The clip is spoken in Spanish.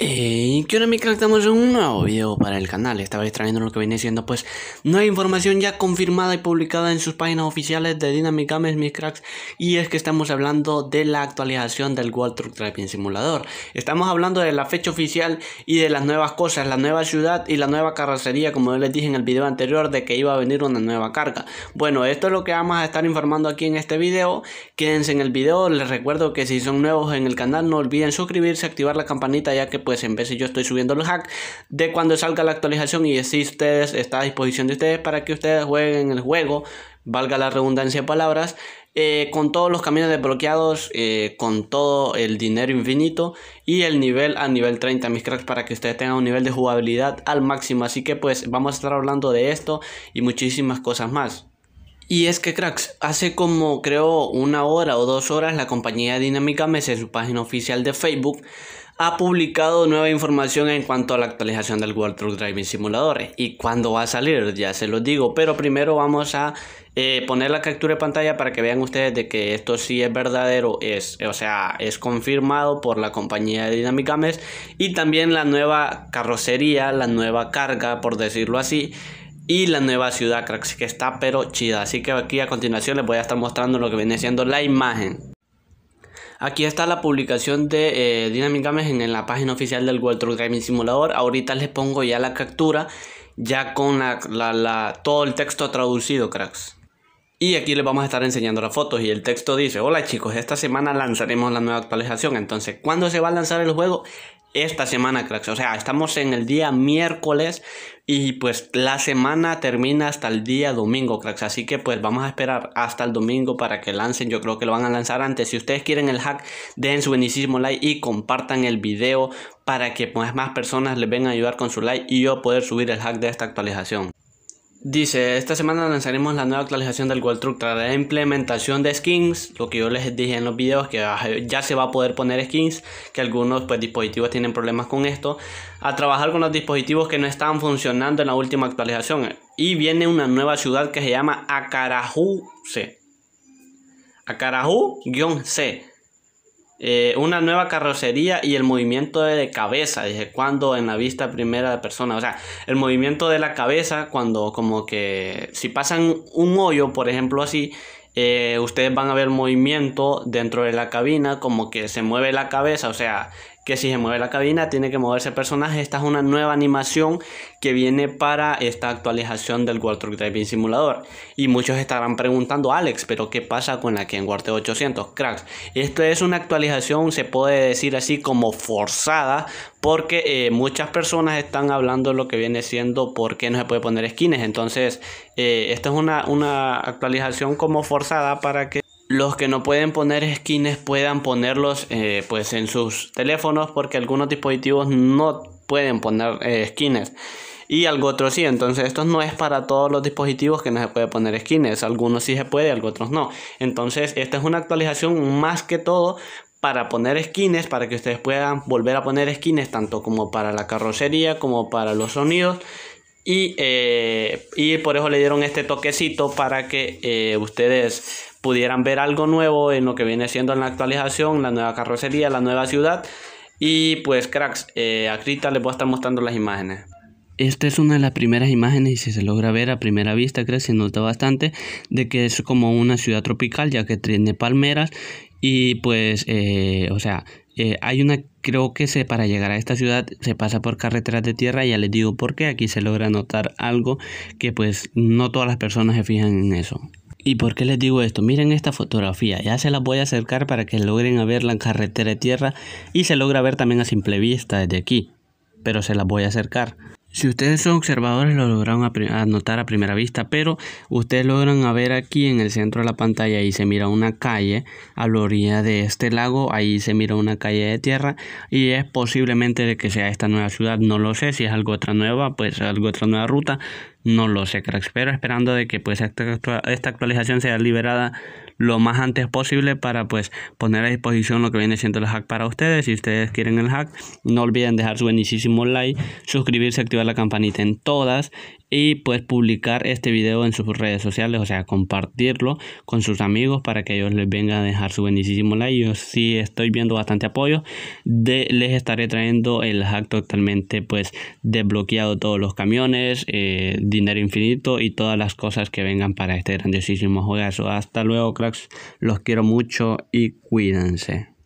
que eh, ¿qué onda cracks? Estamos en un nuevo video para el canal, Estaba extrayendo lo que viene siendo pues nueva información ya confirmada y publicada en sus páginas oficiales de Dynamic Games, mis cracks Y es que estamos hablando de la actualización del World Truck Driving Simulator Estamos hablando de la fecha oficial y de las nuevas cosas, la nueva ciudad y la nueva carrocería como les dije en el video anterior de que iba a venir una nueva carga Bueno, esto es lo que vamos a estar informando aquí en este video, quédense en el video, les recuerdo que si son nuevos en el canal no olviden suscribirse, activar la campanita ya que pues, pues en de yo estoy subiendo los hack de cuando salga la actualización y si ustedes está a disposición de ustedes para que ustedes jueguen el juego, valga la redundancia de palabras, eh, con todos los caminos desbloqueados, eh, con todo el dinero infinito y el nivel a nivel 30, mis cracks, para que ustedes tengan un nivel de jugabilidad al máximo. Así que pues vamos a estar hablando de esto y muchísimas cosas más. Y es que, cracks, hace como creo una hora o dos horas la compañía Dinámica Mes en su página oficial de Facebook ha publicado nueva información en cuanto a la actualización del World Truck Driving Simulator. ¿Y cuándo va a salir? Ya se los digo, pero primero vamos a eh, poner la captura de pantalla para que vean ustedes de que esto sí es verdadero, es, o sea, es confirmado por la compañía de Dynamic y también la nueva carrocería, la nueva carga, por decirlo así, y la nueva ciudad, cracks, que está pero chida. Así que aquí a continuación les voy a estar mostrando lo que viene siendo la imagen. Aquí está la publicación de eh, Dynamic Games en, la página oficial del World Truck Gaming simulador Ahorita les pongo ya la captura, ya con todo el texto traducido, cracks. Y aquí les vamos a estar enseñando las fotos y el texto dice, hola chicos, esta semana lanzaremos la nueva actualización, entonces, ¿cuándo se va a lanzar el juego? esta semana, cracks. O sea, estamos en el día miércoles y pues la semana termina hasta el día domingo, cracks. Así que pues vamos a esperar hasta el domingo para que lancen. Yo creo que lo van a lanzar antes. Si ustedes quieren el hack, den su buenísimo like y compartan el video para que pues, más personas les vengan a ayudar con su like y yo poder subir el hack de esta actualización. Dice, esta semana lanzaremos la nueva actualización del World Truck. Tras la implementación de skins, lo que yo les dije en los videos, que ah, ya se va a poder poner skins, que algunos pues, dispositivos tienen problemas con esto, a trabajar con los dispositivos que no estaban funcionando en la última actualización. Y viene una nueva ciudad que se llama akaraju C. akaraju c eh, una nueva carrocería y el movimiento de cabeza. Dije, cuando en la vista primera de persona, o sea, el movimiento de la cabeza cuando como que si pasan un hoyo, por ejemplo, así, eh, ustedes van a ver movimiento dentro de la cabina, como que se mueve la cabeza, o sea, que si se mueve la cabina tiene que moverse el personaje. Esta es una nueva animación que viene para esta actualización del World Truck Driving Simulador Y muchos estarán preguntando, Alex, pero ¿qué pasa con la que Kenworth 800? Cracks, Esto es una actualización, se puede decir así como forzada, porque eh, muchas personas están hablando lo que viene siendo por qué no se puede poner skins. Entonces, eh, esta es una, una actualización como forzada para que los que no pueden poner skins puedan ponerlos eh, pues en sus teléfonos porque algunos dispositivos no pueden poner eh, skins y algo otro sí. Entonces esto no es para todos los dispositivos que no se puede poner skins. Algunos sí se puede, algunos otros no. Entonces esta es una actualización más que todo para poner skins, para que ustedes puedan volver a poner skins tanto como para la carrocería como para los sonidos. Y, eh, por eso le dieron este toquecito para que ustedes pudieran ver algo nuevo en lo que viene siendo en la actualización, la nueva carrocería, la nueva ciudad. Y pues cracks, eh, a crita les voy a estar mostrando las imágenes. Esta es una de las primeras imágenes y si se logra ver a primera vista, creo que se nota bastante de que es como una ciudad tropical ya que tiene palmeras y pues, eh, o sea, eh, hay una, creo que se, para llegar a esta ciudad se pasa por carreteras de tierra, ya les digo por qué, aquí se logra notar algo que pues no todas las personas se fijan en eso. ¿Y por qué les digo esto? Miren esta fotografía, ya se las voy a acercar para que logren verla ver la carretera de tierra y se logra ver también a simple vista desde aquí, pero se las voy a acercar. Si ustedes son observadores lo lograron anotar a primera vista, pero ustedes logran a ver aquí en el centro de la pantalla, y se mira una calle a la orilla de este lago, ahí se mira una calle de tierra y es posiblemente de que sea esta nueva ciudad, no lo sé, si es algo otra nueva, pues algo otra nueva ruta, no lo sé, pero esperando de que pues esta actualización sea liberada lo más antes posible para pues poner a disposición lo que viene siendo el hack para ustedes. Si ustedes quieren el hack, no olviden dejar su buenísimo like, suscribirse, activar la campanita en todas y pues publicar este video en sus redes sociales, o sea, compartirlo con sus amigos para que ellos les vengan a dejar su bendicísimo like. Yo si estoy viendo bastante apoyo. De, les estaré trayendo el hack totalmente pues desbloqueado todos los camiones, eh, dinero infinito y todas las cosas que vengan para este grandiosísimo juegazo. Hasta luego, cracks. Los quiero mucho y cuídense.